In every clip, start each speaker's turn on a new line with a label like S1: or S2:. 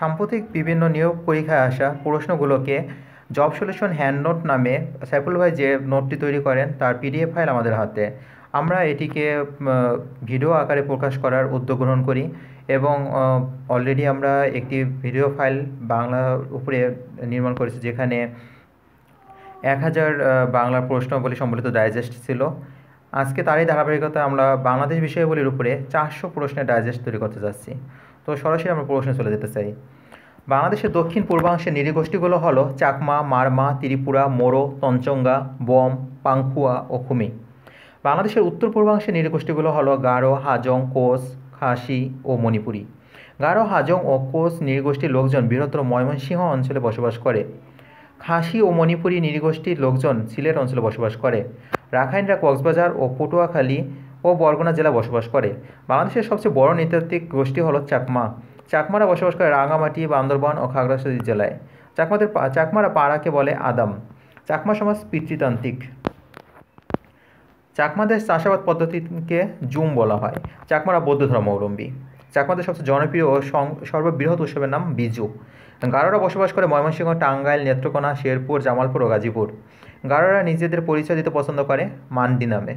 S1: সাম্প্রতিক বিভিন্ন নিয়োগ পরীক্ষায় আসা প্রশ্নগুলোকে জব সলিউশন হ্যান্ড নোট নামে সাইফুল ভাই যে নোটটি তৈরি করেন তার পিডিএফ ফাইল আমাদের হাতে আমরা এটিকে ভিডিও আকারে প্রকাশ করার উদ্যোগ গ্রহণ করি এবং অলরেডি আমরা একটি ভিডিও ফাইল বাংলার উপরে নির্মাণ করেছি যেখানে এক হাজার বাংলার প্রশ্নগুলি সম্বলিত ডাইজেস্ট ছিল আজকে তারই ধারাবাহিকতা আমরা বাংলাদেশ বিষয়গুলির উপরে চারশো প্রশ্নের ডাইজেস্ট তৈরি করতে যাচ্ছি তো সরাসরি আমরা প্রশ্নে চলে যেতে চাই বাংলাদেশের দক্ষিণ পূর্বাংশের নৃগোষ্ঠীগুলো হলো চাকমা মারমা ত্রিপুরা মোরো তঞ্চঙ্গা বম পাংখুয়া ও খুমি বাংলাদেশের উত্তর পূর্বাংশের নৃগোষ্ঠীগুলো হলো গারো হাজং কোচ খাসি ও মণিপুরী গারো হাজং ও কোস নৃগোষ্ঠীর লোকজন বৃহত্তর ময়মনসিংহ অঞ্চলে বসবাস করে খাসি ও মণিপুরী নৃগোষ্ঠীর লোকজন সিলেট অঞ্চলে বসবাস করে রাখাইনরা কক্সবাজার ও পটুয়াখালী ও বরগুনা জেলা বসবাস করে বাংলাদেশের সবচেয়ে বড় নৃতাত্ত্বিক গোষ্ঠী হলো চাকমা চাকমারা বসবাস করে রাঙামাটি বান্দরবান ও খাগড়াছড়ি জেলায় চাকমাদের চাকমারা পাড়াকে বলে আদাম চাকমা সমাজ পিতৃতান্ত্রিক চাকমাদের চাষাবাদ পদ্ধতিকে জুম বলা হয় চাকমারা বৌদ্ধ ধর্মাবলম্বী চাকমাদের সবচেয়ে জনপ্রিয় ও সর্ববৃহৎ উৎসবের নাম বিজু গারোরা বসবাস করে ময়মনসিংহ টাঙ্গাইল নেত্রকোনা শেরপুর জামালপুর ও গাজীপুর গারোরা নিজেদের পরিচয় দিতে পছন্দ করে মান্ডি নামে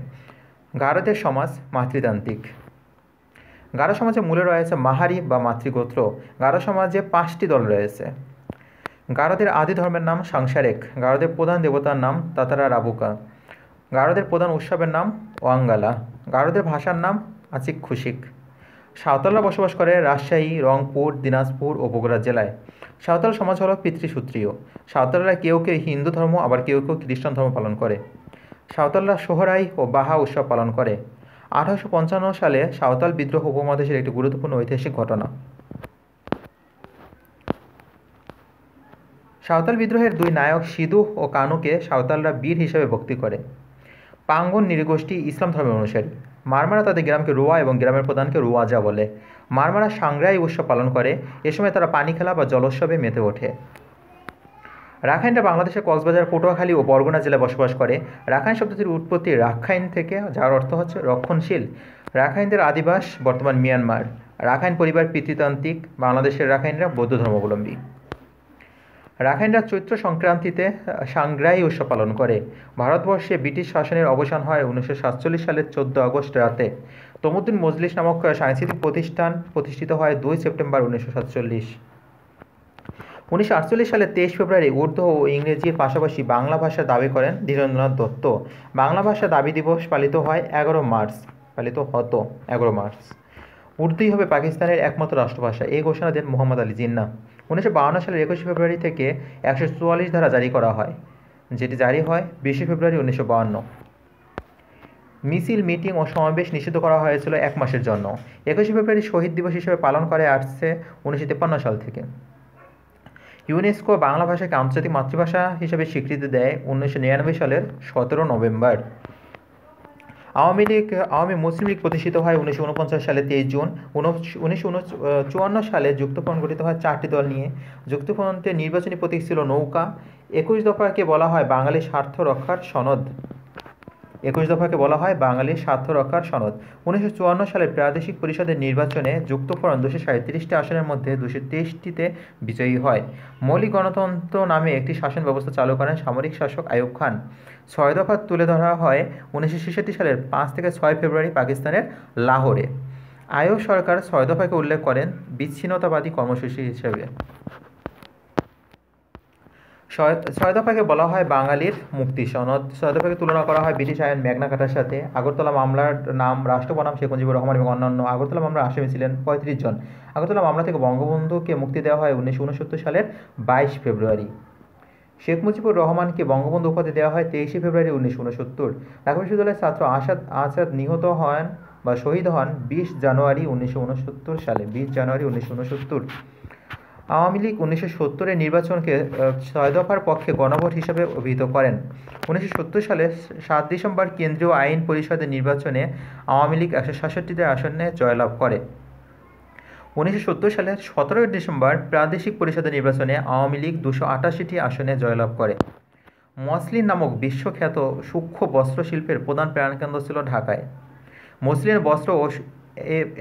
S1: গারোদের সমাজ মাতৃতান্ত্রিক গারো সমাজে মূলে রয়েছে মাহারি বা মাতৃগোত্র গারো সমাজে পাঁচটি দল রয়েছে গারোদের আদি ধর্মের নাম সাংসারিক গারোদের প্রধান দেবতার নাম তাতারা রাবুকা গারোদের প্রধান উৎসবের নাম ওয়াঙ্গালা গারোদের ভাষার নাম আচিক খুশিক সাঁওতালরা বসবাস করে রাজশাহী রংপুর দিনাজপুর ও বগুড়া জেলায় সাঁওতাল সমাজ হল পিতৃসূত্রীয় সাঁওতালরা কেউ কেউ হিন্দু ধর্ম আবার কেউ কেউ খ্রিস্টান ধর্ম পালন করে সাঁওতালরা সোহরাই ও বাহা উৎসব পালন করে আঠারোশো পঞ্চান্ন সালে সাঁওতাল বিদ্রোহ উপমহাদেশের একটি গুরুত্বপূর্ণ ঐতিহাসিক ঘটনা সাঁওতাল বিদ্রোহের দুই নায়ক সিধু ও কানুকে সাঁওতালরা বীর হিসেবে ভক্তি করে পাঙ্গন নৃগোষ্ঠী ইসলাম ধর্মের অনুসারী মারমারা তাদের গ্রামকে রোয়া এবং গ্রামের প্রধানকে রোয়াজা বলে মারমারা সাংগ্রাই উৎসব পালন করে এ সময় তারা পানি খেলা বা জলোৎসবে মেতে ওঠে রাখাইনরা বাংলাদেশের কক্সবাজার পটুয়াখালী ও বরগুনা জেলায় বসবাস করে রাখাইন শব্দটির উৎপত্তি রাখাইন থেকে যার অর্থ হচ্ছে রক্ষণশীল রাখাইনদের আদিবাস বর্তমান মিয়ানমার রাখাইন পরিবার পিতৃতান্ত্রিক বাংলাদেশের রাখাইনরা বৌদ্ধ ধর্মাবলম্বী রাখাইনরা চৈত্র সংক্রান্তিতে সাংগ্রাই উৎসব পালন করে ভারতবর্ষে ব্রিটিশ শাসনের অবসান হয় উনিশশো সাতচল্লিশ সালের চোদ্দ আগস্ট রাতে তমুদ্দিন মজলিস নামক সাংস্কৃতিক প্রতিষ্ঠান প্রতিষ্ঠিত হয় দুই সেপ্টেম্বর উনিশশো সাতচল্লিশ উনিশশো সালে তেইশ ফেব্রুয়ারি উর্দু ও ইংরেজির পাশাপাশি বাংলা ভাষা দাবি করেন ধীরেন্দ্রনাথ দত্ত বাংলা ভাষা দাবি দিবস পালিত হয় এগারো মার্চ পালিত হত এগারো মার্চ উর্দুই হবে পাকিস্তানের একমাত্র রাষ্ট্রভাষা এই ঘোষণা দেন মোহাম্মদ আলী জিন্না উনিশশো বাহান্ন সালের একুশে ফেব্রুয়ারি থেকে একশো চুয়াল্লিশ ধারা জারি করা হয় যেটি জারি হয় বিশে ফেব্রুয়ারি উনিশশো মিছিল মিটিং ও সমাবেশ নিষিদ্ধ করা হয়েছিল এক মাসের জন্য একুশে ফেব্রুয়ারি শহীদ দিবস হিসেবে পালন করে আসছে উনিশশো সাল থেকে ইউনেস্কো বাংলা ভাষাকে আন্তর্জাতিক মাতৃভাষা হিসেবে স্বীকৃতি দেয় উনিশশো নিরানব্বই সালের সতেরো নভেম্বর আওয়ামী লীগ আওয়ামী মুসলিম লীগ প্রতিষ্ঠিত হয় উনিশশো উনপঞ্চাশ সালে তেইশ জুন উনিশশো চুয়ান্ন সালে যুক্তফ্রন্ট গঠিত হয় চারটি দল নিয়ে যুক্তফ্রন্টের নির্বাচনী প্রতীক ছিল নৌকা একুশ দফাকে বলা হয় বাঙালি স্বার্থ রক্ষার সনদ একুশ দফাকে বলা হয় বাঙালির স্বার্থ রক্ষার সনদ উনিশশো চুয়ান্ন সালে প্রাদেশিক পরিষদের নির্বাচনে যুক্তফোরাম দুশো সাঁত্রিশটি আসনের মধ্যে দুশো তেইশটিতে বিজয়ী হয় মৌলিক গণতন্ত্র নামে একটি শাসন ব্যবস্থা চালু করেন সামরিক শাসক আয়ুব খান ছয় দফা তুলে ধরা হয় উনিশশো ছেষট্টি সালের পাঁচ থেকে ছয় ফেব্রুয়ারি পাকিস্তানের লাহোরে আয়ুব সরকার ছয় দফাকে উল্লেখ করেন বিচ্ছিন্নতাবাদী কর্মসূচি হিসেবে ছয় দফাকে বলা হয় বাঙালির মুক্তি সনদ ছয় দফাকে তুলনা করা হয় ব্রিটিশ আইন ম্যাগনা কাটার সাথে আগরতলা মামলার নাম রাষ্ট্র বনাম শেখ মুজিবুর রহমান এবং অন্যান্য আগরতলা মামলার আসামি ছিলেন পঁয়ত্রিশ জন আগরতলা মামলা থেকে বঙ্গবন্ধুকে মুক্তি দেওয়া হয় উনিশশো সালের বাইশ ফেব্রুয়ারি শেখ মুজিবুর রহমানকে বঙ্গবন্ধু উপাধি দেওয়া হয় তেইশে ফেব্রুয়ারি উনিশশো উনসত্তর ঢাকা বিশ্ববিদ্যালয়ের ছাত্র আসাদ আসাদ নিহত হন বা শহীদ হন বিশ জানুয়ারি উনিশশো সালে বিশ জানুয়ারি উনিশশো আওয়ামী লীগ উনিশশো সত্তরের নির্বাচনকে ছয় দফার পক্ষে গণভোট হিসেবে অভিহিত করেন উনিশশো সত্তর সালে সাত ডিসেম্বর কেন্দ্রীয় আইন পরিষদের নির্বাচনে আওয়ামী লীগ একশো সাতষট্টিতে আসনে জয়লাভ করে উনিশশো সালের সতেরোই ডিসেম্বর প্রাদেশিক পরিষদের নির্বাচনে আওয়ামী লীগ দুশো আটাশিটি আসনে জয়লাভ করে মসলিন নামক বিশ্বখ্যাত সূক্ষ্ম বস্ত্রশিল্পের প্রধান প্রাণকেন্দ্র ছিল ঢাকায় মসলিন বস্ত্র ও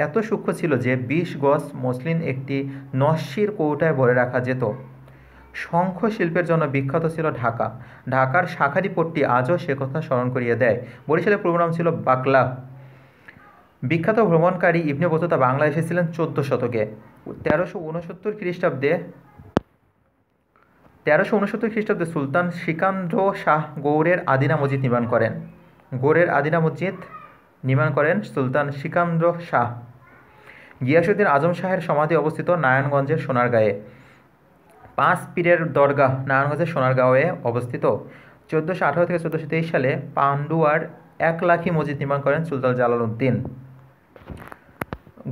S1: এত সূক্ষ্ম ছিল যে বিশ গজ মসলিন একটি নস্যির কৌটায় ভরে রাখা যেত শঙ্খ শিল্পের জন্য বিখ্যাত ছিল ঢাকা ঢাকার পট্টি আজও সে কথা স্মরণ করিয়ে দেয় বরিশালের নাম ছিল বাকলা বিখ্যাত ভ্রমণকারী ইবনে বতুতা বাংলা এসেছিলেন চোদ্দ শতকে তেরোশো উনসত্তর খ্রিস্টাব্দে তেরোশো উনসত্তর খ্রিস্টাব্দে সুলতান শ্রীকান্ত শাহ গৌড়ের আদিনা মসজিদ নির্মাণ করেন গৌড়ের আদিনা মসজিদ নির্মাণ করেন সুলতান সিকান্দ্র শাহ গিয়াসুদ্দিন আজম শাহের সমাধি অবস্থিত নারায়ণগঞ্জের সোনারগাঁয়ে পাঁচ পীরের দরগাহ নারায়ণগঞ্জের সোনারগাঁওয়ে অবস্থিত চোদ্দোশো আঠারো থেকে চোদ্দোশো তেইশ সালে পান্ডুয়ার এক লাখি মসজিদ নির্মাণ করেন সুলতান উদ্দিন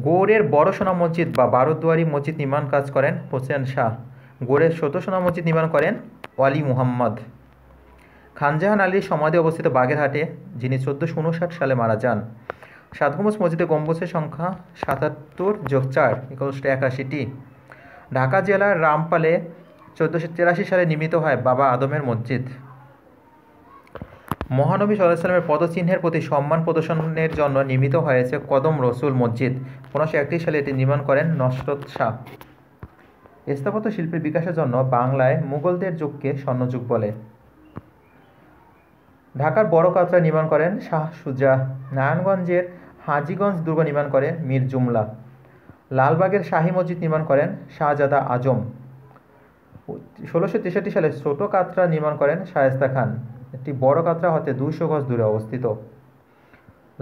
S1: গৌড়ের বড় সোনা মসজিদ বা বারোদুয়ারি মসজিদ নির্মাণ কাজ করেন হোসেন শাহ গৌড়ের ছোট সোনা মসজিদ নির্মাণ করেন ওয়ালি মুহাম্মদ খানজাহান আলীর সমাধি অবস্থিত বাগেরহাটে যিনি চোদ্দোশো উনষাট সালে মারা যান সাত মসজিদে গম্বুজের সংখ্যা সাতাত্তর যোগ চার একাশিটি ঢাকা জেলার রামপালে চোদ্দোশো তিরাশি সালে নির্মিত হয় বাবা আদমের মসজিদ মহানবী সাল্লাহামের পদচিহ্নের প্রতি সম্মান প্রদর্শনের জন্য নির্মিত হয়েছে কদম রসুল মসজিদ পনেরোশো একত্রিশ সালে এটি নির্মাণ করেন নসরত শাহ স্থাপত্য শিল্পের বিকাশের জন্য বাংলায় মুঘলদের যুগকে স্বর্ণযুগ বলে ঢাকার বড় কাতরা নির্মাণ করেন শাহ সুজা নারায়ণগঞ্জের হাজিগঞ্জ দুর্গ নির্মাণ করেন মীর জুমলা লালবাগের শাহী মসজিদ নির্মাণ করেন শাহজাদা আজম ষোলোশো তেষট্টি সালে ছোট কাতরা নির্মাণ করেন শায়েস্তা খান একটি বড় কাতরা হতে দুশো গজ দূরে অবস্থিত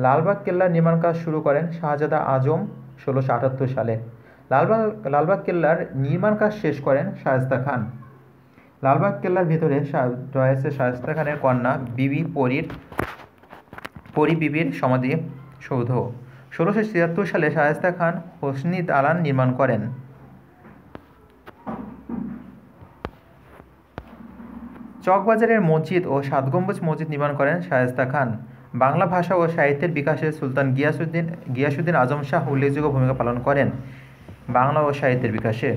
S1: লালবাগ কেল্লার নির্মাণ কাজ শুরু করেন শাহজাদা আজম ষোলোশো আটাত্তর সালে লালবাগ লালবাগ কেল্লার নির্মাণ কাজ শেষ করেন শায়েস্তা খান লালবাগ কেল্লার ভিতরে রয়েছে শায়স্তা খানের কন্যা বিবি পরীর পরী বিবির সমাধি সৌধ ষোলোশো ছিয়াত্তর সালে শায়স্তা খান হোসনি আলান নির্মাণ করেন চকবাজারের মসজিদ ও সাতগম্বুজ মসজিদ নির্মাণ করেন শায়স্তা খান বাংলা ভাষা ও সাহিত্যের বিকাশে সুলতান গিয়াসুদ্দিন গিয়াসুদ্দিন আজম শাহ উল্লেখযোগ্য ভূমিকা পালন করেন বাংলা ও সাহিত্যের বিকাশে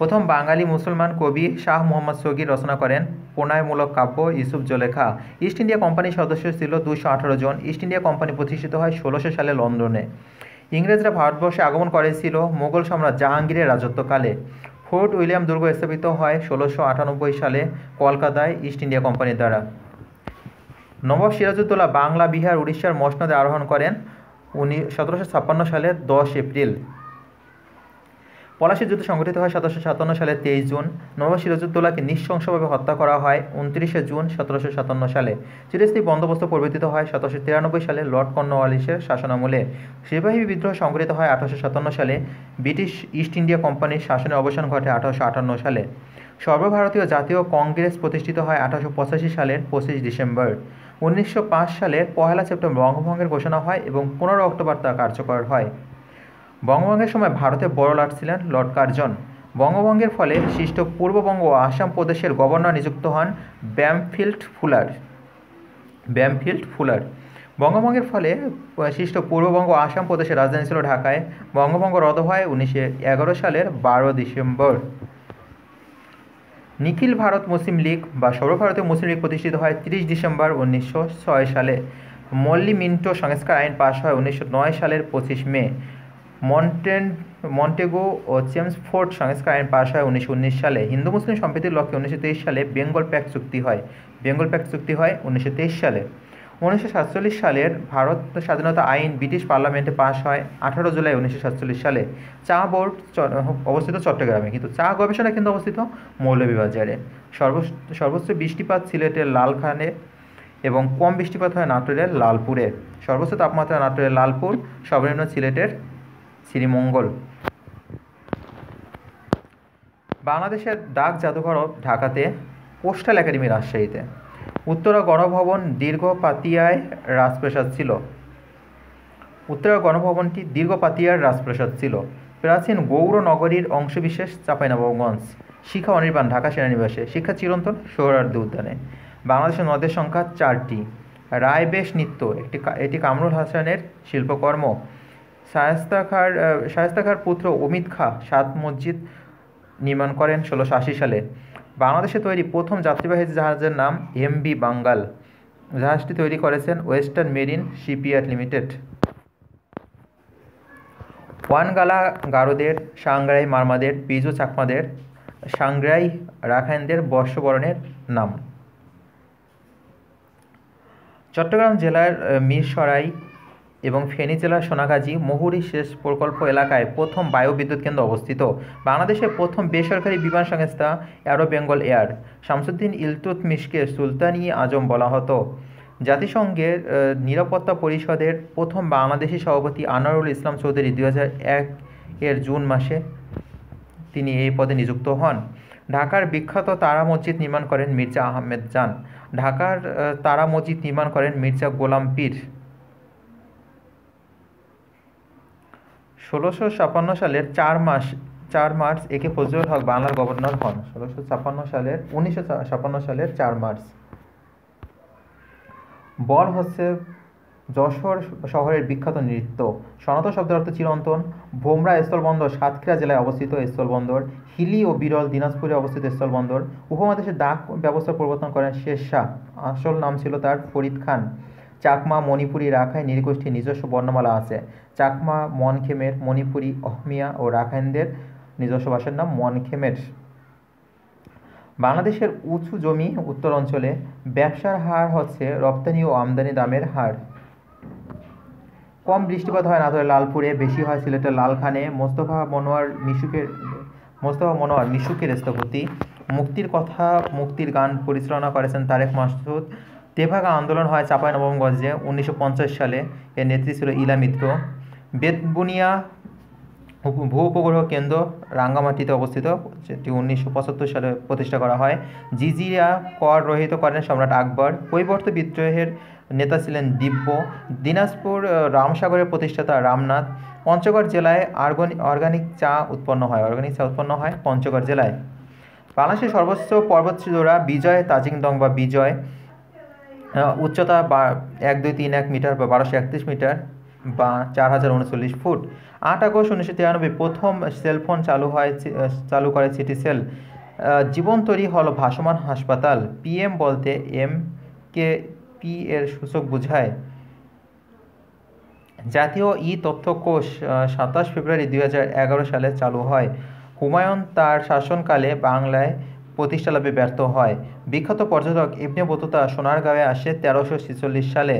S1: প্রথম বাঙালি মুসলমান কবি শাহ মোহাম্মদ সগির রচনা করেন প্রণয়মূলক কাব্য ইসুফ জলেখা ইস্ট ইন্ডিয়া কোম্পানির সদস্য ছিল দুশো আঠারো জন ইস্ট ইন্ডিয়া কোম্পানি প্রতিষ্ঠিত হয় ষোলোশো সালে লন্ডনে ইংরেজরা ভারতবর্ষে আগমন করেছিল মোগল সম্রাট জাহাঙ্গীরের রাজত্বকালে ফোর্ট উইলিয়াম দুর্গ স্থাপিত হয় ষোলোশো আটানব্বই সালে কলকাতায় ইস্ট ইন্ডিয়া কোম্পানির দ্বারা নবাব সিরাজউদ্দৌলা বাংলা বিহার উড়িষ্যার মসনদে আরোহণ করেন উনি সতেরোশো ছাপ্পান্ন সালে দশ এপ্রিল পলাশির যুদ্ধ সংঘটিত হয় সতেরোশো সাতান্ন সালে তেইশ জুন নবাব সিরাজউদ্দৌলাকে নিঃশংসভাবে হত্যা করা হয় উনত্রিশে জুন সতেরোশো সাতান্ন সালে চিরস্থায়ী বন্দোবস্ত পরিবর্তিত হয় সতেরোশো তিরানব্বই সালে লর্ড কর্নওয়ালিসের শাসনামূলে সিপাহী বিদ্রোহ সংঘটিত হয় আঠারোশো সাতান্ন সালে ব্রিটিশ ইস্ট ইন্ডিয়া কোম্পানির শাসনের অবসান ঘটে আঠারোশো আটান্ন সালে সর্বভারতীয় জাতীয় কংগ্রেস প্রতিষ্ঠিত হয় আঠারোশো পঁচাশি সালের পঁচিশ ডিসেম্বর উনিশশো সালের পহেলা সেপ্টেম্বর বঙ্গভঙ্গের ঘোষণা হয় এবং পনেরো অক্টোবর তা কার্যকর হয় বঙ্গভঙ্গের সময় ভারতে বড় লাট ছিলেন লর্ড কার্জন বঙ্গভঙ্গের ফলে সৃষ্ট পূর্ববঙ্গ ও আসাম প্রদেশের গভর্নর নিযুক্ত হন ব্যামফিল্ড ফুলার ব্যামফিল্ড ফুলার বঙ্গভঙ্গের ফলে সৃষ্ট পূর্ববঙ্গ আসাম প্রদেশের রাজধানী ছিল ঢাকায় বঙ্গভঙ্গ রদ হয় উনিশশো এগারো সালের বারো ডিসেম্বর নিখিল ভারত মুসলিম লীগ বা সর্বভারতীয় মুসলিম লীগ প্রতিষ্ঠিত হয় তিরিশ ডিসেম্বর উনিশশো সালে মল্লি মিন্টো সংস্কার আইন পাশ হয় উনিশশো সালের পঁচিশ মে মন্টেন মন্টেগো ও চেমসফোর্ড সংস্কার আইন পাশ হয় উনিশশো সালে হিন্দু মুসলিম সম্প্রীতির লক্ষ্যে উনিশশো সালে বেঙ্গল প্যাক চুক্তি হয় বেঙ্গল প্যাক চুক্তি হয় উনিশশো সালে উনিশশো সালের ভারত স্বাধীনতা আইন ব্রিটিশ পার্লামেন্টে পাশ হয় আঠারো জুলাই উনিশশো সালে চা বোর্ড অবস্থিত চট্টগ্রামে কিন্তু চা গবেষণা কেন্দ্র অবস্থিত মৌলভীবাজারে সর্ব সর্বোচ্চ বৃষ্টিপাত সিলেটের লালখানে এবং কম বৃষ্টিপাত হয় নাটোরের লালপুরে সর্বোচ্চ তাপমাত্রা নাটোরের লালপুর সর্বনিম্ন সিলেটের শ্রীমঙ্গল বাংলাদেশের ডাক জাদুঘর ঢাকাতে পোস্টাল একাডেমি রাজশাহীতে উত্তরা গণভবন দীর্ঘ পাতিয়ায় রাজপ্রাসাদ ছিল উত্তরা গণভবনটি দীর্ঘ পাতিয়ার রাজপ্রাসাদ ছিল প্রাচীন গৌর নগরীর অংশবিশেষ চাঁপাইনবাবগঞ্জ শিক্ষা অনির্বাণ ঢাকা সেনানিবাসে শিক্ষা চিরন্তন সোহরার্দি উদ্যানে বাংলাদেশের নদের সংখ্যা চারটি রায়বেশ নৃত্য একটি এটি কামরুল হাসানের শিল্পকর্ম শায়স্তা খার শায়স্তা খার পুত্র অমিত খা সাত মসজিদ নির্মাণ করেন ষোলোশো আশি সালে বাংলাদেশে তৈরি প্রথম যাত্রীবাহী জাহাজের নাম এম বি বাঙ্গাল জাহাজটি তৈরি করেছেন Western Marine Shipyard Limited Wangala গারোদের সাংগ্রাই মারমাদের পিজু চাকমাদের সাংগ্রাই রাখাইনদের বর্ষবরণের নাম চট্টগ্রাম জেলার মিরসরাই এবং ফেনী জেলার সোনাগাজী মহুরি শেষ প্রকল্প এলাকায় প্রথম বায়ু বিদ্যুৎ কেন্দ্র অবস্থিত বাংলাদেশের প্রথম বেসরকারি বিমান সংস্থা অ্যারো বেঙ্গল এয়ার শামসুদ্দিন ইলতুতমিশকে সুলতানি আজম বলা হতো জাতিসংঘের নিরাপত্তা পরিষদের প্রথম বাংলাদেশি সভাপতি আনোয়ারুল ইসলাম চৌধুরী দু এর জুন মাসে তিনি এই পদে নিযুক্ত হন ঢাকার বিখ্যাত তারা মসজিদ নির্মাণ করেন মির্জা আহমেদ জান ঢাকার তারা মসজিদ নির্মাণ করেন মির্জা গোলাম পীর ষোলোশো ছাপান্ন সালের চার মাস চার মার্চ একে ফজলুল হক বাংলার গভর্নর হন ষোলোশো ছাপান্ন সালের উনিশশো ছাপান্ন সালের চার মার্চ বর হচ্ছে যশোর শহরের বিখ্যাত নৃত্য সনাত শব্দের অর্থ চিরন্তন ভোমরা স্থলবন্দর সাতক্ষীরা জেলায় অবস্থিত স্থলবন্দর হিলি ও বিরল দিনাজপুরে অবস্থিত স্থলবন্দর উপমহাদেশে ডাক ব্যবস্থা পরিবর্তন করেন শেষ শাহ আসল নাম ছিল তার ফরিদ খান চাকমা মণিপুরি রাখাইন নৃগোষ্ঠীর নিজস্ব বর্ণমালা আছে চাকমা মনখেমের মণিপুরি অহমিয়া ও রাখাইনদের নিজস্ব ভাষার নাম মনখেমের বাংলাদেশের উঁচু জমি উত্তর অঞ্চলে ব্যবসার হার হচ্ছে রপ্তানি ও আমদানি দামের হার কম বৃষ্টিপাত হয় ধরে লালপুরে বেশি হয় সিলেটের লালখানে মোস্তফা মনোয়ার মিশুকের মোস্তফা মনোয়ার মিশুকের স্থপতি মুক্তির কথা মুক্তির গান পরিচালনা করেছেন তারেক মাসুদ তেভাগা আন্দোলন হয় নবমগঞ্জে উনিশশো সালে এর নেত্রী ছিল ইলা মিত্র বেতবুনিয়া ভূ উপগ্রহ কেন্দ্র রাঙ্গামাটিতে অবস্থিত যেটি উনিশশো সালে প্রতিষ্ঠা করা হয় জিজিয়া কর রহিত করেন সম্রাট আকবর পরিবর্ত বিদ্রোহের নেতা ছিলেন দিব্য দিনাজপুর রামসাগরের প্রতিষ্ঠাতা রামনাথ পঞ্চগড় জেলায় আর্গনি অর্গানিক চা উৎপন্ন হয় অর্গানিক চা উৎপন্ন হয় পঞ্চগড় জেলায় বাংলাদেশের সর্বোচ্চ পর্বতচূড়া বিজয় তাজিংদং বা বিজয় উচ্চতা বা এক দুই তিন এক মিটার বা বারোশো একত্রিশ মিটার বা চার হাজার উনচল্লিশ ফুট আট আগস্ট উনিশশো তিরানব্বই প্রথম সেলফোন চালু হয় চালু করে সিটি সেল জীবন তৈরি হল ভাসমান হাসপাতাল পিএম বলতে এম কে পি এর সূচক বোঝায় জাতীয় ই তথ্য কোষ সাতাশ ফেব্রুয়ারি দুই সালে চালু হয় হুমায়ুন তার শাসনকালে বাংলায় লাভে ব্যর্থ হয় বিখ্যাত পর্যটক ইবনে বতুতা সোনারগাঁয়ে আসে তেরোশো সালে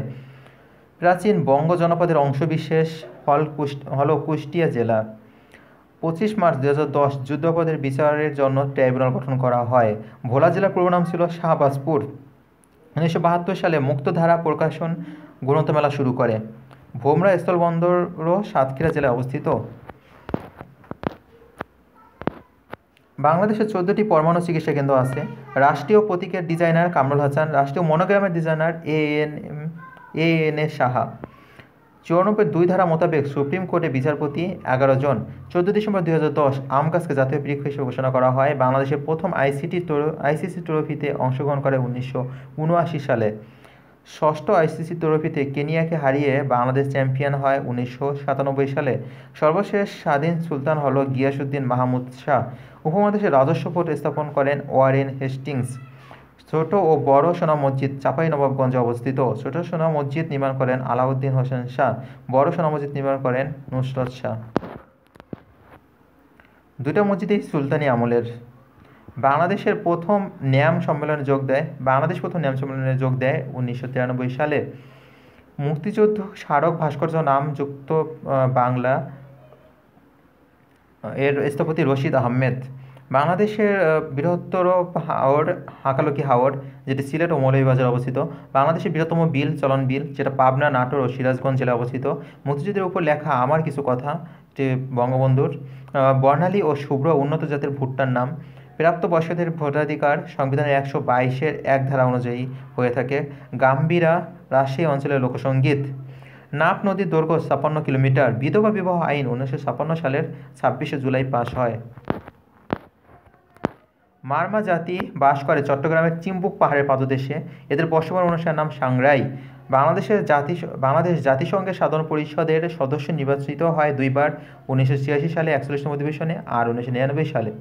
S1: প্রাচীন বঙ্গ জনপদের অংশবিশেষ হল হল কুষ্টিয়া জেলা পঁচিশ মার্চ দু হাজার দশ যুদ্ধাপরাধের বিচারের জন্য ট্রাইব্যুনাল গঠন করা হয় ভোলা জেলার নাম ছিল শাহবাজপুর উনিশশো বাহাত্তর সালে মুক্তধারা প্রকাশন গ্রন্থমেলা শুরু করে ভোমরা স্থলবন্দরও সাতক্ষীরা জেলায় অবস্থিত বাংলাদেশে চোদ্দোটি পরমাণু চিকিৎসা কেন্দ্র আছে রাষ্ট্রীয় প্রতীকের ডিজাইনার কামরুল হাসান রাষ্ট্রীয় মনোগ্রামের designer A N A N A Saha চুরানব্বই দুই ধারা মোতাবেক সুপ্রিম কোর্টে বিচারপতি এগারো জন চোদ্দ ডিসেম্বর দুই হাজার দশ আম গাছকে জাতীয় বৃক্ষ হিসেবে ঘোষণা করা হয় বাংলাদেশের প্রথম আইসিটি আইসিসি ট্রফিতে অংশগ্রহণ করে উনিশশো উনআশি সালে ষষ্ঠ আইসিসি ট্রফিতে কেনিয়াকে হারিয়ে বাংলাদেশ চ্যাম্পিয়ন হয় উনিশশো সালে সর্বশেষ স্বাধীন সুলতান হল গিয়াসুদ্দিন মাহমুদ শাহ উপমহাদেশে রাজস্ব পোর্ট স্থাপন করেন ওয়ারেন হেস্টিংস ছোট ও বড় সোনা মসজিদ নবাবগঞ্জে অবস্থিত ছোট সোনা মসজিদ নির্মাণ করেন আলাউদ্দিন হোসেন শাহ বড় সোনা মসজিদ নির্মাণ করেন নুসরত শাহ দুটা মসজিদই সুলতানি আমলের বাংলাদেশের প্রথম ন্যাম সম্মেলনে যোগ দেয় বাংলাদেশ প্রথম ন্যাম সম্মেলনে যোগ দেয় উনিশশো তিরানব্বই সালে মুক্তিযুদ্ধ স্মারক ভাস্কর্য নাম যুক্ত বাংলা এর স্থপতি রশিদ আহমেদ বাংলাদেশের বৃহত্তর হাওর হাঁকালকি হাওর যেটি সিলেট ও মৌলভীবাজারে অবস্থিত বাংলাদেশের বৃহত্তম বিল চলন বিল যেটা পাবনা নাটোর ও সিরাজগঞ্জ জেলায় অবস্থিত মুক্তিযুদ্ধের উপর লেখা আমার কিছু কথা যে বঙ্গবন্ধুর বর্ণালী ও শুভ্র উন্নত জাতের ভুট্টার নাম প্রাপ্তবয়স্কদের ভোটাধিকার সংবিধানের একশো বাইশের এক ধারা অনুযায়ী হয়ে থাকে গাম্বিরা রাশি অঞ্চলের লোকসঙ্গীত নাপ নদীর দৈর্ঘ্য ছাপান্ন কিলোমিটার বিধবা বিবাহ আইন উনিশশো সালের ছাব্বিশে জুলাই পাশ হয় মারমা জাতি বাস করে চট্টগ্রামের চিম্বুক পাহাড়ের পাদদেশে এদের বসবাস অনুষ্ঠানের নাম সাংরাই বাংলাদেশের জাতি বাংলাদেশ জাতিসংঘের সাধারণ পরিষদের সদস্য নির্বাচিত হয় দুইবার উনিশশো সালে একচল্লিশতম অধিবেশনে আর উনিশশো সালে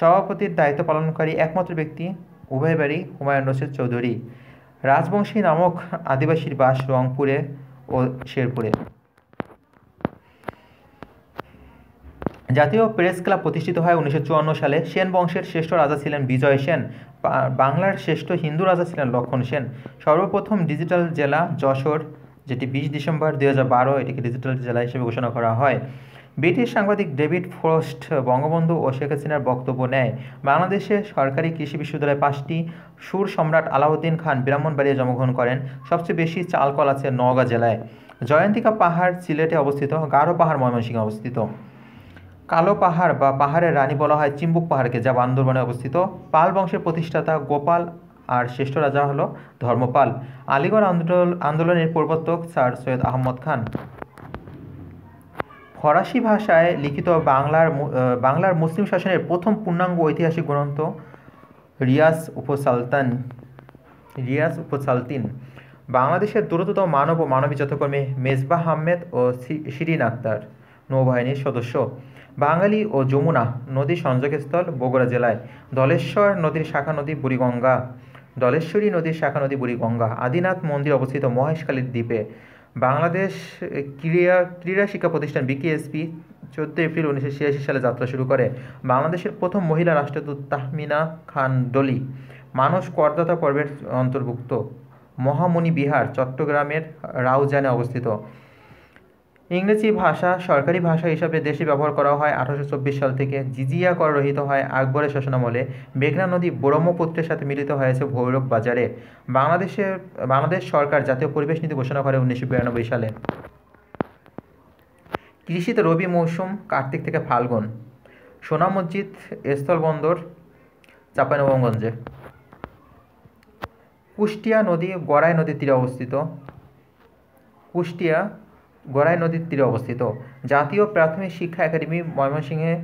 S1: সভাপতির দায়িত্ব পালনকারী একমাত্র ব্যক্তি উভয় বাড়ি হুমায়ুন রশিদ চৌধুরী রাজবংশী নামক আদিবাসীর বাস রংপুরে ও শেরপুরে জাতীয় প্রেস ক্লাব প্রতিষ্ঠিত হয় উনিশশো সালে সেন বংশের শ্রেষ্ঠ রাজা ছিলেন বিজয় সেন বাংলার শ্রেষ্ঠ হিন্দু রাজা ছিলেন লক্ষণ সেন সর্বপ্রথম ডিজিটাল জেলা যশোর যেটি বিশ ডিসেম্বর দুই এটিকে ডিজিটাল জেলা হিসেবে ঘোষণা করা হয় ব্রিটিশ সাংবাদিক ডেভিড ফ্রস্ট বঙ্গবন্ধু ও শেখ হাসিনার বক্তব্য নেয় বাংলাদেশে সরকারি কৃষি বিশ্ববিদ্যালয়ে পাঁচটি সুর সম্রাট আলাউদ্দিন খান ব্রাহ্মণবাড়িয়ে জন্মগ্রহণ করেন সবচেয়ে বেশি চালকল আছে নওগাঁ জেলায় জয়ন্তিকা পাহাড় সিলেটে অবস্থিত গাঢ় পাহাড় ময়মনসিংহে অবস্থিত কালো পাহাড় বা পাহাড়ের রানী বলা হয় চিম্বুক পাহাড়কে যা বান্দরবনে অবস্থিত পাল বংশের প্রতিষ্ঠাতা গোপাল আর শ্রেষ্ঠ রাজা হলো ধর্মপাল আলিগড় আন্দোলন আন্দোলনের প্রবর্তক স্যার সৈয়দ আহমদ খান ফরাসি ভাষায় লিখিত বাংলার বাংলার মুসলিম শাসনের প্রথম পূর্ণাঙ্গ ঐতিহাসিক গ্রন্থ রিয়াস উপসালতান রিয়াস উপসালতিন বাংলাদেশের দ্রুততম মানব ও মানবী যথাক্রমে মেজবাহ আহমেদ ও শিরিন আক্তার নৌবাহিনীর সদস্য বাঙালি ও যমুনা নদী সংযোগস্থল বগুড়া জেলায় দলেশ্বর নদীর শাখা নদী বুড়িগঙ্গা দলেশ্বরী নদীর শাখা নদী বুড়িগঙ্গা আদিনাথ মন্দির অবস্থিত মহেশখালীর দ্বীপে বাংলাদেশ ক্রীড়া ক্রীড়া শিক্ষা প্রতিষ্ঠান বিকেএসপি চোদ্দ এপ্রিল উনিশশো ছিয়াশি সালে যাত্রা শুরু করে বাংলাদেশের প্রথম মহিলা রাষ্ট্রদূত তাহমিনা খান ডলি মানুষ করদাতা পর্বের অন্তর্ভুক্ত মহামণি বিহার চট্টগ্রামের রাউজানে অবস্থিত ইংরেজি ভাষা সরকারি ভাষা হিসাবে দেশে ব্যবহার করা হয় আঠারোশো সাল থেকে জিজিয়া কর রহিত হয় আকবরের শাসনামলে মেঘনা নদী ব্রহ্মপুত্রের সাথে মিলিত হয়েছে ভৈরব বাজারে বাংলাদেশের বাংলাদেশ সরকার জাতীয় পরিবেশ নীতি ঘোষণা করে উনিশশো সালে কৃষিতে রবি মৌসুম কার্তিক থেকে ফাল্গুন সোনা মসজিদ স্থলবন্দর চাঁপানবাবগঞ্জে কুষ্টিয়া নদী গড়াই নদীর তীরে অবস্থিত কুষ্টিয়া গড়াই নদীর তীরে অবস্থিত জাতীয় প্রাথমিক শিক্ষা একাডেমি ময়মনসিংহে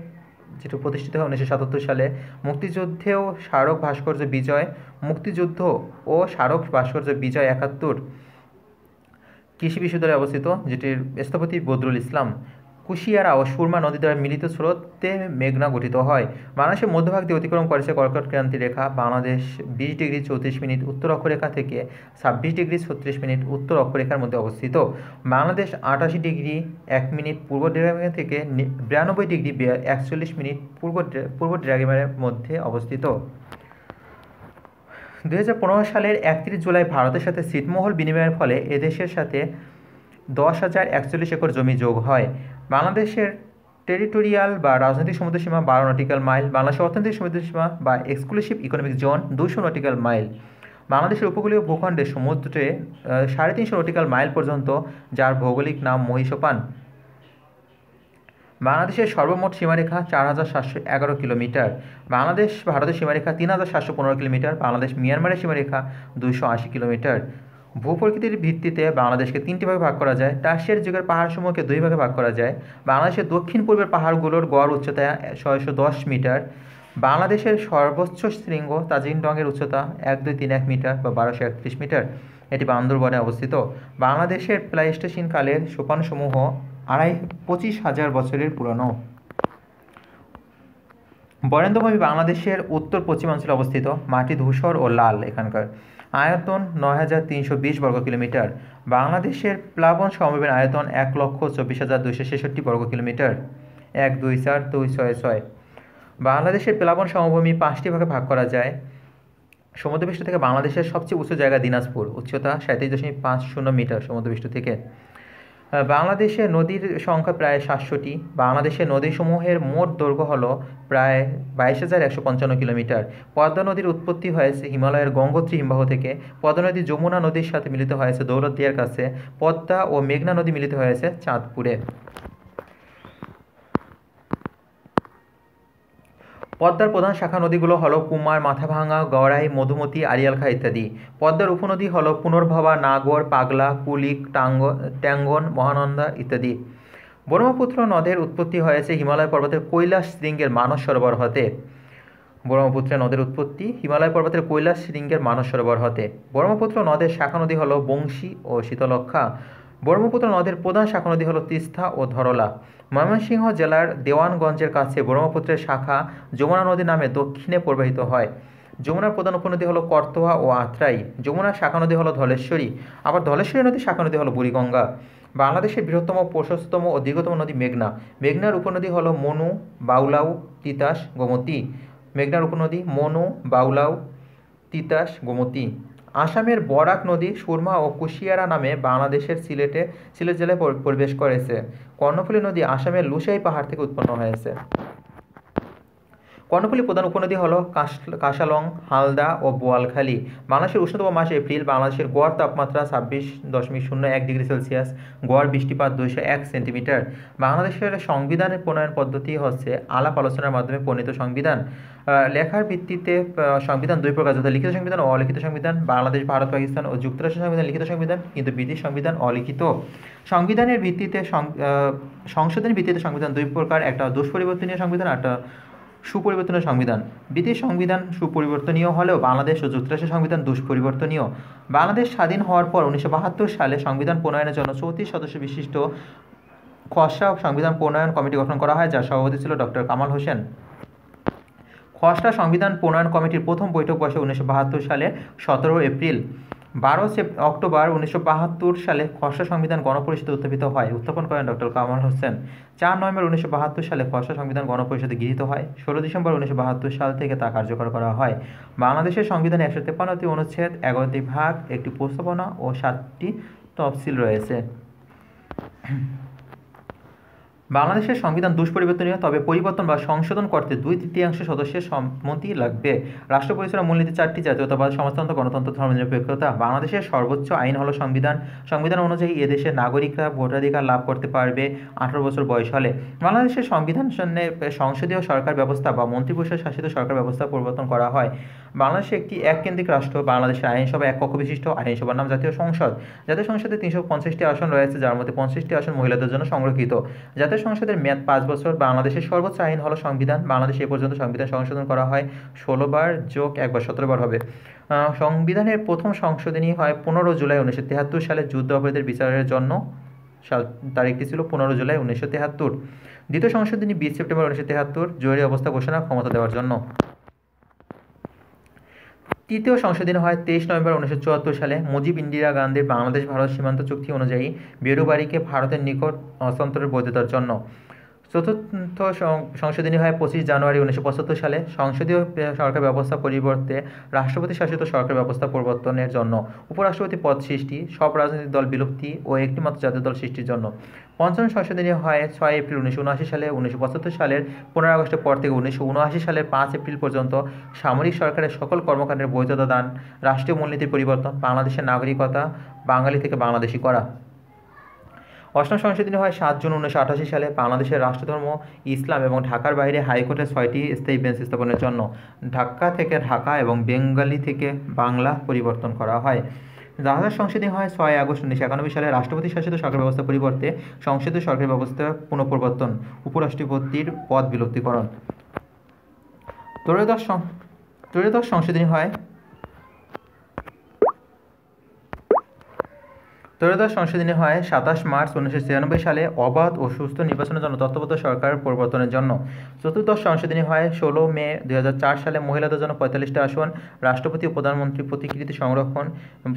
S1: যেটা প্রতিষ্ঠিত হয় উনিশশো সালে মুক্তিযুদ্ধেও স্মারক ভাস্কর্য বিজয় মুক্তিযুদ্ধ ও স্মারক ভাস্কর্য বিজয় একাত্তর কৃষি বিশ্ববিদ্যালয়ে অবস্থিত যেটির স্থপতি বদরুল ইসলাম কুশিয়ারা ও সুরমা নদী দ্বারা মিলিত স্রোত মধ্যে মেঘনা গঠিত হয় বাংলাদেশের মধ্যভাগ দিয়ে অতিক্রম করেছে কর্কট ক্রান্তি রেখা বাংলাদেশ বিশ ডিগ্রি চৌত্রিশ মিনিট উত্তর অক্ষরেখা থেকে ছাব্বিশ ডিগ্রি ছত্রিশ মিনিট উত্তর অক্ষরেখার মধ্যে অবস্থিত বাংলাদেশ আটাশি ডিগ্রি এক মিনিট পূর্ব ড্রাগিমা থেকে বিরানব্বই ডিগ্রি একচল্লিশ মিনিট পূর্ব পূর্ব ড্রাগিমারের মধ্যে অবস্থিত দু সালের একত্রিশ জুলাই ভারতের সাথে ছিটমহল বিনিময়ের ফলে এদেশের সাথে দশ হাজার একচল্লিশ একর জমি যোগ হয় বাংলাদেশের টেরিটোরিয়াল বা রাজনৈতিক সমুদ্রসীমা বারো নটিক্যাল মাইল বাংলাদেশের অর্থনৈতিক সমুদ্রসীমা বা এক্সক্লুসিভ ইকোনমিক জোন দুশো নটিক্যাল মাইল বাংলাদেশের উপকূলীয় ভূখণ্ডে সমুদ্রে সাড়ে তিনশো নটিক্যাল মাইল পর্যন্ত যার ভৌগোলিক নাম মহিষপান বাংলাদেশের সর্বমোট সীমারেখা চার হাজার সাতশো এগারো কিলোমিটার বাংলাদেশ ভারতের সীমারেখা তিন হাজার সাতশো পনেরো কিলোমিটার বাংলাদেশ মিয়ানমারের সীমারেখা দুশো আশি কিলোমিটার ভূপ্রকৃতির ভিত্তিতে বাংলাদেশকে তিনটি ভাগে ভাগ করা যায় টাশিয়ার যুগের পাহাড়সমূহকে দুই ভাগে ভাগ করা যায় বাংলাদেশের দক্ষিণ পূর্বের পাহাড়গুলোর গড় উচ্চতা ছয়শো দশ মিটার বাংলাদেশের সর্বোচ্চ শৃঙ্গ তাজিনডংয়ের উচ্চতা এক দুই তিন এক মিটার বা বারোশো একত্রিশ মিটার এটি বান্দরবনে অবস্থিত বাংলাদেশের প্লাইস্টেশন কালের সোপানসমূহ আড়াই পঁচিশ হাজার বছরের পুরনো বরেন্দ্রভূমি বাংলাদেশের উত্তর পশ্চিমাঞ্চলে অবস্থিত মাটি ধূসর ও লাল এখানকার আয়তন নয় হাজার তিনশো বিশ বর্গ কিলোমিটার বাংলাদেশের প্লাবন সমভূমির আয়তন এক লক্ষ চব্বিশ হাজার দুইশো ছেষট্টি বর্গ কিলোমিটার এক দুই চার দুই ছয় ছয় বাংলাদেশের প্লাবন সমভূমি পাঁচটি ভাগে ভাগ করা যায় সমুদ্রপৃষ্ঠ থেকে বাংলাদেশের সবচেয়ে উঁচু জায়গা দিনাজপুর উচ্চতা সাঁত্রিশ দশমিক পাঁচ শূন্য মিটার সমুদ্রপৃষ্ঠ থেকে বাংলাদেশে নদীর সংখ্যা প্রায় সাতশোটি বাংলাদেশে নদীসমূহের মোট দৈর্ঘ্য হল প্রায় বাইশ হাজার একশো পঞ্চান্ন কিলোমিটার পদ্মা নদীর উৎপত্তি হয়েছে হিমালয়ের গঙ্গোত্রী হিমবাহ থেকে পদ্মা নদী যমুনা নদীর সাথে মিলিত হয়েছে দৌলতদিয়ার কাছে পদ্মা ও মেঘনা নদী মিলিত হয়েছে চাঁদপুরে পদ্মার প্রধান শাখা নদীগুলো হল কুমার মাথাভাঙা গড়াই মধুমতি আরিয়ালখা ইত্যাদি পদ্মার উপনদী হল পুনর্ভবা নাগর পাগলা কুলিক টাঙ্গ ট্যাঙ্গন মহানন্দা ইত্যাদি ব্রহ্মপুত্র নদের উৎপত্তি হয়েছে হিমালয় পর্বতের কৈলাস শৃঙ্গের মানস সরোবর হতে ব্রহ্মপুত্র নদের উৎপত্তি হিমালয় পর্বতের কৈলাস শৃঙ্গের মানস সরোবর হতে ব্রহ্মপুত্র নদের শাখা নদী হল বংশী ও শীতলক্ষা ব্রহ্মপুত্র নদের প্রধান শাখা নদী হল তিস্তা ও ধরলা ময়মনসিংহ জেলার দেওয়ানগঞ্জের কাছে ব্রহ্মপুত্রের শাখা যমুনা নদী নামে দক্ষিণে প্রবাহিত হয় যমুনার প্রধান উপনদী হলো কর্তোয়া ও আত্রাই যমুনার শাখা নদী হলো ধলেশ্বরী আবার ধলেশ্বরী নদী শাখা নদী হলো বুড়িগঙ্গা বাংলাদেশের বৃহত্তম প্রশস্ততম ও দীর্ঘতম নদী মেঘনা মেঘনার উপনদী হলো মনু বাউলাউ তিতাস গোমতী মেঘনার উপনদী মনু বাউলাউ তিতাস গোমতী আসামের বরাক নদী সুরমা ও কুশিয়ারা নামে বাংলাদেশের সিলেটে সিলেট জেলায় প্রবেশ করেছে কর্ণফুলী নদী আসামের লুসাই পাহাড় থেকে উৎপন্ন হয়েছে কর্ণফুলী প্রধান উপনদী হল কাঁসালং হালদা ও বোয়ালখালী বাংলাদেশের উষ্ণতম মাস এপ্রিল বাংলাদেশের গড় তাপমাত্রা ছাব্বিশ দশমিক শূন্য এক ডিগ্রি সেলসিয়াস গড় বৃষ্টিপাত দুইশো এক সেন্টিমিটার বাংলাদেশের সংবিধানের প্রণয়ন পদ্ধতি হচ্ছে আলাপ আলোচনার মাধ্যমে প্রণীত সংবিধান লেখার ভিত্তিতে সংবিধান দুই প্রকার যথা লিখিত সংবিধান ও অলিখিত সংবিধান বাংলাদেশ ভারত পাকিস্তান ও যুক্তরাষ্ট্র সংবিধান লিখিত সংবিধান কিন্তু ব্রিটিশ সংবিধান অলিখিত সংবিধানের ভিত্তিতে সংশোধনের ভিত্তিতে সংবিধান দুই প্রকার একটা দুষ্পরিবর্তনীয় সংবিধান একটা সুপরিবর্তনীয় সংবিধান ব্রিটিশ সংবিধান সুপরিবর্তনীয় হলেও বাংলাদেশ ও যুক্তরাষ্ট্রের সংবিধান দুষ্পরিবর্তনীয় বাংলাদেশ স্বাধীন হওয়ার পর উনিশশো সালে সংবিধান প্রণয়নের জন্য চৌত্রিশ সদস্য বিশিষ্ট খসড়া সংবিধান প্রণয়ন কমিটি গঠন করা হয় যার সভাপতি ছিল ডক্টর কামাল হোসেন খসড়া সংবিধান প্রণয়ন কমিটির প্রথম বৈঠক বসে উনিশশো সালে সতেরো এপ্রিল বারো অক্টোবর উনিশশো বাহাত্তর সালে খসড়া সংবিধান গণপরিষদে উত্থাপিত হয় উত্থাপন করেন ডক্টর কামাল হোসেন চার নভেম্বর উনিশশো বাহাত্তর সালে খসড়া সংবিধান গণপরিষদে গৃহীত হয় ষোলো ডিসেম্বর উনিশশো বাহাত্তর সাল থেকে তা কার্যকর করা হয় বাংলাদেশের সংবিধানে একশো তেপান্নটি অনুচ্ছেদ এগারোটি ভাগ একটি প্রস্তাবনা ও সাতটি তফসিল রয়েছে বাংলাদেশের সংবিধান দুষ্পরিবর্তনীয় তবে পরিবর্তন বা সংশোধন করতে দুই তৃতীয়াংশ সদস্যের সম্মতি লাগবে রাষ্ট্র পরিচালনা মূলনীতি চারটি জাতীয়তাবাদ সমাজতন্ত্র গণতন্ত্র ধর্মনিরপেক্ষতা বাংলাদেশের সর্বোচ্চ আইন হলো সংবিধান সংবিধান অনুযায়ী এদেশের নাগরিকরা ভোটাধিকার লাভ করতে পারবে আঠারো বছর বয়স হলে বাংলাদেশের সংবিধান সংসদীয় সরকার ব্যবস্থা বা মন্ত্রিপরিষদ শাসিত সরকার ব্যবস্থা পরিবর্তন করা হয় বাংলাদেশে একটি এককেন্দ্রিক রাষ্ট্র বাংলাদেশের আইনসভা এক বিশিষ্ট আইনসভার নাম জাতীয় সংসদ জাতীয় সংসদে তিনশো পঞ্চাশটি আসন রয়েছে যার মধ্যে পঞ্চাশটি আসন মহিলাদের জন্য সংরক্ষিত জাতীয় সংসদের মেয়াদ পাঁচ বছর বাংলাদেশের সর্বোচ্চ আইন হল সংবিধান বাংলাদেশে এ পর্যন্ত সংবিধান সংশোধন করা হয় ষোলোবার যোগ একবার সতেরোবার হবে সংবিধানের প্রথম সংশোধনী হয় পনেরো জুলাই উনিশশো তেহাত্তর সালে যুদ্ধ অপরাধের বিচারের জন্য তারিখটি ছিল পনেরো জুলাই উনিশশো তেহাত্তর দ্বিতীয় সংশোধনী বিশ সেপ্টেম্বর উনিশশো তেহাত্তর জরুরি অবস্থা ঘোষণা ক্ষমতা দেওয়ার জন্য তৃতীয় সংশোধন হয় তেইশ নভেম্বর উনিশশো সালে মুজিব ইন্দিরা গান্ধীর বাংলাদেশ ভারত সীমান্ত চুক্তি অনুযায়ী বেরুবাড়িকে ভারতের নিকট হস্তান্তরের বৈধতার জন্য চতুর্থ সংশোধনী হয় পঁচিশ জানুয়ারি উনিশশো পঁচাত্তর সালে সংসদীয় সরকার ব্যবস্থা পরিবর্তে রাষ্ট্রপতি শাসিত সরকার ব্যবস্থা পরিবর্তনের জন্য উপরাষ্ট্রপতি পদ সৃষ্টি সব রাজনৈতিক দল বিলুপ্তি ও একটিমাত্র জাতীয় দল সৃষ্টির জন্য পঞ্চম সংশোধনী হয় ছয় এপ্রিল উনিশশো উনআশি সালে উনিশশো পঁচাত্তর সালের পনেরো আগস্টের পর থেকে উনিশশো উনআশি সালের পাঁচ এপ্রিল পর্যন্ত সামরিক সরকারের সকল কর্মকাণ্ডের বৈধতা দান রাষ্ট্রীয় মূলনীতির পরিবর্তন বাংলাদেশের নাগরিকতা বাঙালি থেকে বাংলাদেশি করা অষ্টম সংশোধনী হয় সাত জুন উনিশশো আঠাশি সালে বাংলাদেশের রাষ্ট্রধর্ম ইসলাম এবং ঢাকার বাইরে হাইকোর্টে ছয়টি স্থায়ী বেঞ্চ স্থাপনের জন্য ঢাকা থেকে ঢাকা এবং বেঙ্গালি থেকে বাংলা পরিবর্তন করা হয় জাহাজের সংসদে হয় ছয় আগস্ট উনিশশো একানব্বই সালে রাষ্ট্রপতি শাসিত সরকার ব্যবস্থা পরিবর্তে সংসদীয় সরকার ব্যবস্থা পুনঃপ্রবর্তন উপরাষ্ট্রপতির পদ বিলুপ্তিকরণ ত্রয়োদশ ত্রয়োদশ সংশোধনী হয় ত্রয়োদশ সংশোধনী হয় সাতাশ মার্চ উনিশশো সালে অবাধ ও সুস্থ নির্বাচনের জন্য তত্ত্বাবধায়ক সরকার পরিবর্তনের জন্য চতুর্দশ সংশোধনী হয় ষোলো মে দুই সালে মহিলাদের জন্য পঁয়তাল্লিশটা আসন রাষ্ট্রপতি ও প্রধানমন্ত্রী প্রতিকৃতি সংরক্ষণ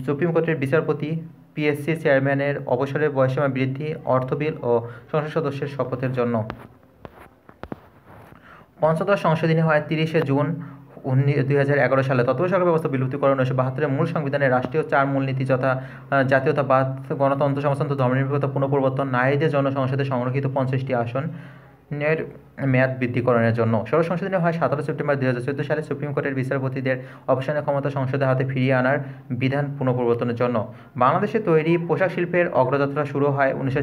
S1: সুপ্রিম কোর্টের বিচারপতি পিএসসি চেয়ারম্যানের অবসরের বয়সীমা বৃদ্ধি অর্থ বিল ও সংসদ সদস্যের শপথের জন্য পঞ্চদশ সংশোধনী হয় তিরিশে জুন উনিশ সালে সালে তত্ত্বাবধায়ক ব্যবস্থা বিলুপ্তিকরণ উনিশশো বাহাত্তরের মূল সংবিধানের রাষ্ট্রীয় চার মূলনীতি যথা জাতীয়তাবাদ গণতন্ত্র সমস্ত ধর্মনির্ভরতা পুনঃপ্রবর্তন নারীদের জনসংসদে সংরক্ষিত পঞ্চাশটি আসন এর মেয়াদ বৃদ্ধিকরণের জন্য ষোলো সংশোধনী হয় সতেরো সেপ্টেম্বর দু হাজার চোদ্দো সালে সুপ্রিম কোর্টের বিচারপতিদের অবসানের ক্ষমতা সংসদের হাতে ফিরিয়ে আনার বিধান পুনঃপরিবর্তনের জন্য বাংলাদেশে তৈরি পোশাক শিল্পের অগ্রযাত্রা শুরু হয় উনিশশো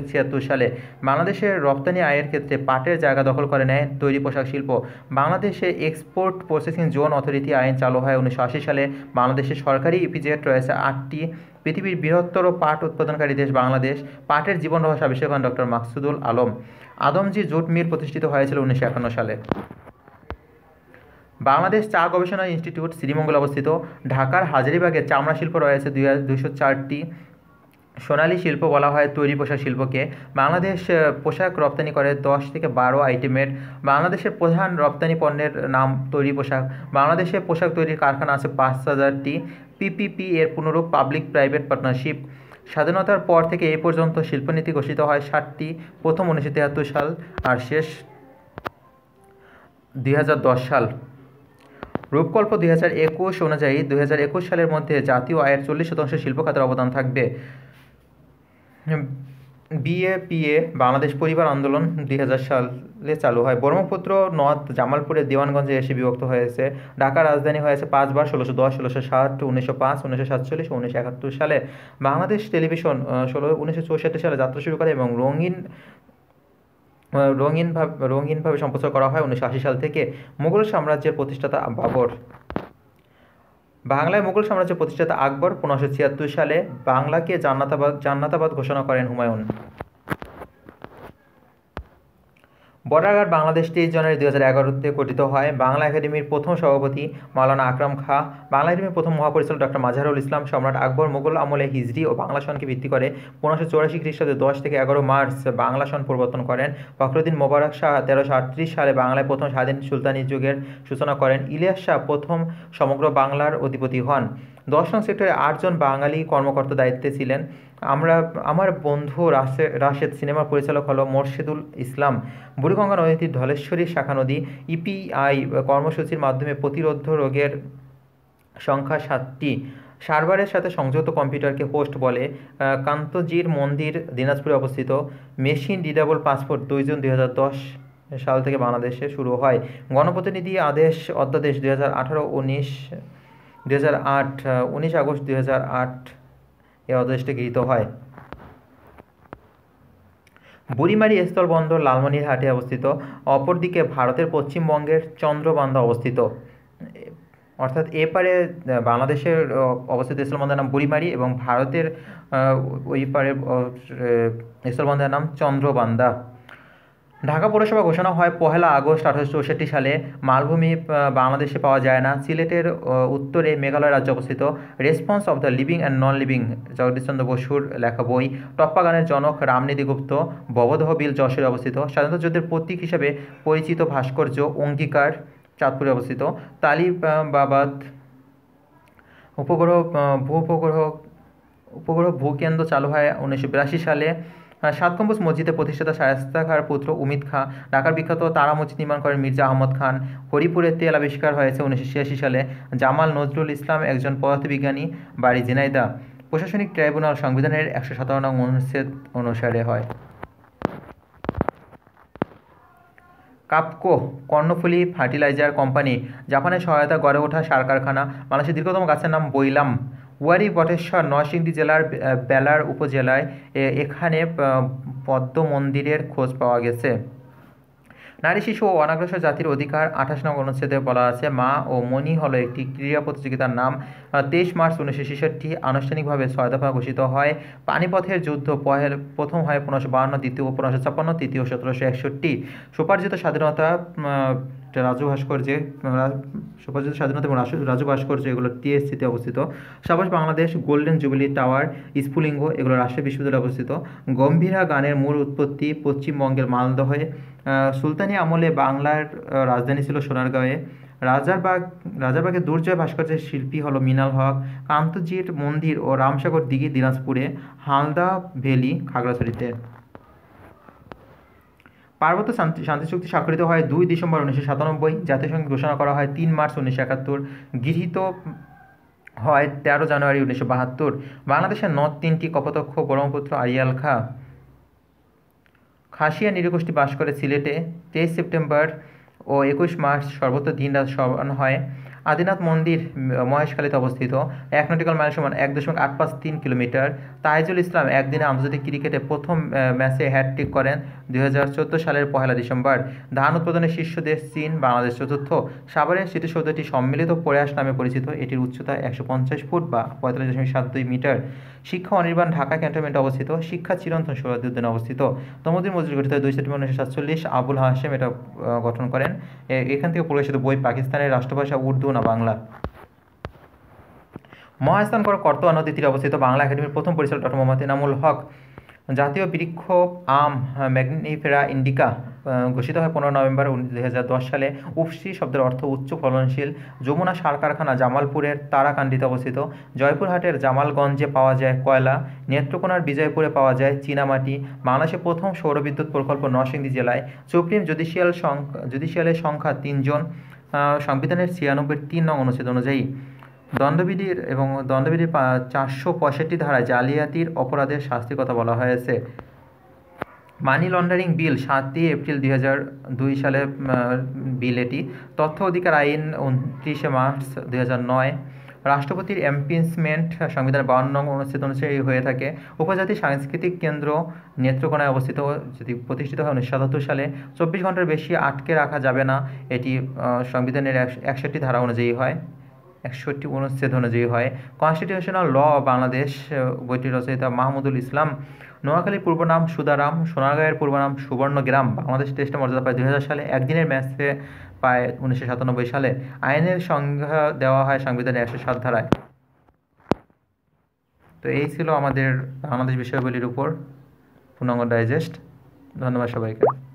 S1: সালে বাংলাদেশের রপ্তানি আয়ের ক্ষেত্রে পাটের জায়গা দখল করে নেয় তৈরি পোশাক শিল্প বাংলাদেশে এক্সপোর্ট প্রসেসিং জোন অথরিটি আইন চালু হয় উনিশশো সালে বাংলাদেশের সরকারি ইপিজেট রয়েছে আটটি পৃথিবীর বৃহত্তর পাট উৎপাদনকারী দেশ বাংলাদেশ পাটের জীবন রহস্য আবিষ্কার ডক্টর মাকসুদুল আলম আদমজি জোট মিল প্রতিষ্ঠিত হয়েছিল উনিশশো সালে বাংলাদেশ চা গবেষণা ইনস্টিটিউট শ্রীমঙ্গল অবস্থিত ঢাকার হাজারিবাগে চামড়া শিল্প রয়েছে দুই দুশো চারটি সোনালী শিল্প বলা হয় তৈরি পোশাক শিল্পকে বাংলাদেশ পোশাক রপ্তানি করে দশ থেকে বারো আইটেমের বাংলাদেশের প্রধান রপ্তানি পণ্যের নাম তৈরি পোশাক বাংলাদেশে পোশাক তৈরির কারখানা আছে পাঁচ হাজারটি পিপিপি এর পুনরূপ পাবলিক প্রাইভেট পার্টনারশিপ স্বাধীনতার পর থেকে এ পর্যন্ত শিল্পনীতি ঘোষিত হয় ষাটটি প্রথম উনিশশো তিয়াত্তর সাল আর শেষ দুই সাল রূপকল্প দুই হাজার একুশ অনুযায়ী দুই হাজার একুশ সালের মধ্যে জাতীয় আয়ের চল্লিশ শতাংশ শিল্প খাতের অবদান থাকবে বিএপিএ বাংলাদেশ পরিবার আন্দোলন দুই সালে চালু হয় ব্রহ্মপুত্র নদ জামালপুরের দেওয়ানগঞ্জে এসে বিভক্ত হয়েছে ঢাকা রাজধানী হয়েছে পাঁচবার ষোলোশো দশ ষোলোশো ষাট উনিশশো পাঁচ উনিশশো সাতচল্লিশ উনিশশো একাত্তর সালে বাংলাদেশ টেলিভিশন ষোলো উনিশশো চৌষট্টি সালে যাত্রা শুরু করে এবং রঙিন রঙিনভাবে রঙিনভাবে সম্প্রচার করা হয় উনিশশো আশি সাল থেকে মুঘল সাম্রাজ্যের প্রতিষ্ঠাতা বাবর বাংলায় মুঘল সাম্রাজ্য প্রতিষ্ঠাতা আকবর পনেরোশো ছিয়াত্তর সালে বাংলাকে জান্নাতাবাদ জান্নাতাবাদ ঘোষণা করেন হুমায়ুন বর্ডারঘাট বাংলাদেশ তেইশ জানুয়ারি দু হাজার এগারোতে গঠিত হয় বাংলা একাডেমির প্রথম সভাপতি মাওলানা আকরাম খা বাংলা একাডেমির প্রথম মহাপরিচালক ডক্টর মাজহারুল ইসলাম সম্রাট আকবর মোগল আমলে হিজরি ও বাংলা সনকে ভিত্তি করে পনেরোশো চৌরাশি খ্রিস্টাব্দে দশ থেকে এগারো মার্চ বাংলা সন প্রবর্তন করেন ফখরুদ্দিন মোবারক শাহ তেরোশো আটত্রিশ সালে বাংলায় প্রথম স্বাধীন সুলতানি যুগের সূচনা করেন ইলিয়াস শাহ প্রথম সমগ্র বাংলার অধিপতি হন দশ নং সেক্টরে আটজন বাঙালি কর্মকর্তা দায়িত্বে ছিলেন আমরা আমার বন্ধু রাশে রাশেদ সিনেমার পরিচালক হলো মোর্শেদুল ইসলাম বুড়িগঙ্গা নদীর ধলেশ্বরী শাখা নদী ইপিআই কর্মসূচির মাধ্যমে প্রতিরোধ রোগের সংখ্যা সাতটি সার্ভারের সাথে সংযুক্ত কম্পিউটারকে হোস্ট বলে কান্তজির মন্দির দিনাজপুরে অবস্থিত মেশিন ডিডাবল পাসপোর্ট দুই জুন দুই সাল থেকে বাংলাদেশে শুরু হয় গণপ্রতিনিধি আদেশ অধ্যাদেশ দুই হাজার আঠারো উনিশ দু হাজার আট উনিশ আগস্ট দু হাজার আট এ অধ্যাদেশটি গৃহীত হয় বুড়িমারি স্থলবন্দর লালমনিরহাটে অবস্থিত অপরদিকে ভারতের পশ্চিমবঙ্গের চন্দ্রবান্ধা অবস্থিত অর্থাৎ এপারে বাংলাদেশের অবস্থিত স্থলবন্দরের নাম বুড়িমারি এবং ভারতের ওই পারে স্থলবন্দরের নাম চন্দ্রবান্ধা ঢাকা পৌরসভা ঘোষণা হয় পহেলা আগস্ট আঠারোশো চৌষট্টি সালে মালভূমি বাংলাদেশে পাওয়া যায় না সিলেটের উত্তরে মেঘালয় রাজ্যে অবস্থিত response of the living and non living Jagadishchandra বসুর লেখা বই টপ্পা গানের জনক রামনীতি গুপ্ত বিল যশোরে অবস্থিত স্বাধীনতা যুদ্ধের প্রতীক হিসেবে পরিচিত ভাস্কর্য অঙ্গীকার চাঁদপুরে অবস্থিত তালিবাবাদ উপগ্রহ ভূ উপগ্রহ উপগ্রহ ভূকেন্দ্র চালু হয় উনিশশো সালে হ্যাঁ, সাত কম্বুজ মসজিদের প্রতিষ্ঠাতা শায়স্তা খার পুত্র উমিত খাঁ ঢাকার বিখ্যাত তারা মসজিদ নির্মাণ করেন মির্জা আহমদ খান হরিপুরের তেল আবিষ্কার হয়েছে উনিশশো সালে জামাল নজরুল ইসলাম একজন পদার্থবিজ্ঞানী বাড়ি জিনাইদা প্রশাসনিক ট্রাইব্যুনাল সংবিধানের একশো সাতান্ন অনুচ্ছেদ অনুসারে হয় কাপকো কর্ণফুলি ফার্টিলাইজার কোম্পানি জাপানের সহায়তা গড়ে ওঠা সার কারখানা মানুষের দীর্ঘতম গাছের নাম বইলাম ওয়ারি বটেশ্বর নরসিংদী জেলার বেলার উপজেলায় এখানে পদ্ম মন্দিরের খোঁজ পাওয়া গেছে নারী শিশু ও অনাগ্রসর জাতির অধিকার আঠাশ নং অনুচ্ছেদে বলা আছে মা ও মণি হল একটি ক্রীড়া প্রতিযোগিতার নাম তেইশ মার্চ উনিশশো ছেষট্টি আনুষ্ঠানিকভাবে ছয় দফা ঘোষিত হয় পানিপথের যুদ্ধ পহেল প্রথম হয় পনেরোশো বাহান্ন দ্বিতীয় পনেরোশো ছাপ্পান্ন তৃতীয় সতেরোশো একষট্টি সুপার্জিত স্বাধীনতা এটা রাজু ভাস্কর্যে সুপরিচিত স্বাধীনতা এবং রাজু ভাস্কর্য এগুলো টিএসসিতে অবস্থিত Sabash Bangladesh golden jubilee tower Sphulingo এগুলো রাজশাহী বিশ্ববিদ্যালয়ে অবস্থিত গম্ভীরা গানের মূল উৎপত্তি পশ্চিমবঙ্গের মালদহে সুলতানি আমলে বাংলার রাজধানী ছিল সোনারগাঁয়ে রাজারবাগ রাজারবাগের দুর্জয় ভাস্কর্যের শিল্পী হলো মিনাল হক কান্তজির মন্দির ও রামসাগর দিঘি দিনাজপুরে হালদা ভেলি খাগড়াছড়িতে পার্বত্য শান্তি শান্তি চুক্তি স্বাক্ষরিত হয় দুই ডিসেম্বর উনিশশো সাতানব্বই জাতিসংঘে ঘোষণা করা হয় তিন মার্চ উনিশশো একাত্তর গৃহীত হয় তেরো জানুয়ারি উনিশশো বাহাত্তর বাংলাদেশের নর্থ তিনটি কপতক্ষ ব্রহ্মপুত্র আরিয়াল খা খাসিয়া নিরগোষ্ঠী বাস করে সিলেটে তেইশ সেপ্টেম্বর ও একুশ মার্চ সর্বত্র দিন রাত স্মরণ হয় আদিনাথ মন্দির মহেশখালীতে অবস্থিত এক নটিক্যাল মাইল সমান এক দশমিক আট পাঁচ তিন কিলোমিটার তাইজুল ইসলাম একদিনে আন্তর্জাতিক ক্রিকেটে প্রথম ম্যাচে হ্যাটট্রিক করেন দুই সালের পহেলা ডিসেম্বর ধান উৎপাদনের শীর্ষ দেশ চীন বাংলাদেশ চতুর্থ সাভারের স্মৃতিসৌধটি সম্মিলিত প্রয়াস নামে পরিচিত এটির উচ্চতা একশো ফুট বা পঁয়তাল্লিশ দশমিক সাত দুই মিটার শিক্ষা অনির্বাণ ঢাকা ক্যান্টনমেন্টে অবস্থিত শিক্ষা চিরন্তন সোহরাদি অবস্থিত তমদিন মজুরি গঠিত দুই সেপ্টেম্বর উনিশশো সাতচল্লিশ আবুল হাসেম এটা গঠন করেন এখান থেকে প্রকাশিত বই পাকিস্তানের রাষ্ট্রভাষা উর্দু না বাংলা মহাস্থান মহাস্থানগড় করতোয়া নদী তীরে অবস্থিত বাংলা একাডেমির প্রথম পরিচালক ডক্টর মোহাম্মদ ইনামুল হক জাতীয় বৃক্ষ আম ম্যাগনিফেরা ইন্ডিকা ঘোষিত হয় পনেরো নভেম্বর দু সালে উফসি শব্দের অর্থ উচ্চ ফলনশীল যমুনা সার কারখানা জামালপুরের তারাকান্দিতে অবস্থিত জয়পুরহাটের জামালগঞ্জে পাওয়া যায় কয়লা নেত্রকোনার বিজয়পুরে পাওয়া যায় চীনামাটি বাংলাদেশে প্রথম সৌরবিদ্যুৎ প্রকল্প নরসিংদী জেলায় সুপ্রিম জুডিশিয়াল জুডিশিয়ালের সংখ্যা তিনজন সংবিধানের ছিয়ানব্বই তিন নং অনুচ্ছেদ অনুযায়ী দণ্ডবিধির এবং দণ্ডবিধির চারশো পঁয়ষট্টি ধারায় জালিয়াতির অপরাধের শাস্তির কথা বলা হয়েছে মানি লন্ডারিং বিল সাতই এপ্রিল দুই হাজার দুই সালে বিল এটি তথ্য অধিকার আইন উনত্রিশে মার্চ দুই হাজার নয় রাষ্ট্রপতির এমপিন্সমেন্ট সংবিধান বাউন্ন নং অনুচ্ছেদ অনুসারী হয়ে থাকে উপজাতি সাংস্কৃতিক কেন্দ্র নেত্রকোনায় অবস্থিত যদি প্রতিষ্ঠিত হয় উনিশশো সাতাত্তর সালে চব্বিশ ঘন্টার বেশি আটকে রাখা যাবে না এটি সংবিধানের একষট্টি ধারা অনুযায়ী হয় একষট্টি অনুচ্ছেদ অনুযায়ী হয় কনস্টিটিউশনাল ল বাংলাদেশ বইটি রচয়িতা মাহমুদুল ইসলাম নোয়াখালীর পূর্ব নাম সুদারাম সোনারগাঁয়ের পূর্ব নাম সুবর্ণগ্রাম বাংলাদেশ টেস্টে মর্যাদা পায় দুই সালে একদিনের ম্যাচে পায় উনিশশো সাতানব্বই সালে আইনের সংজ্ঞা দেওয়া হয় সংবিধানের একশো সাত ধারায় তো এই ছিল আমাদের বাংলাদেশ বিষয়গুলির উপর পূর্ণাঙ্গ ডাইজেস্ট ধন্যবাদ সবাইকে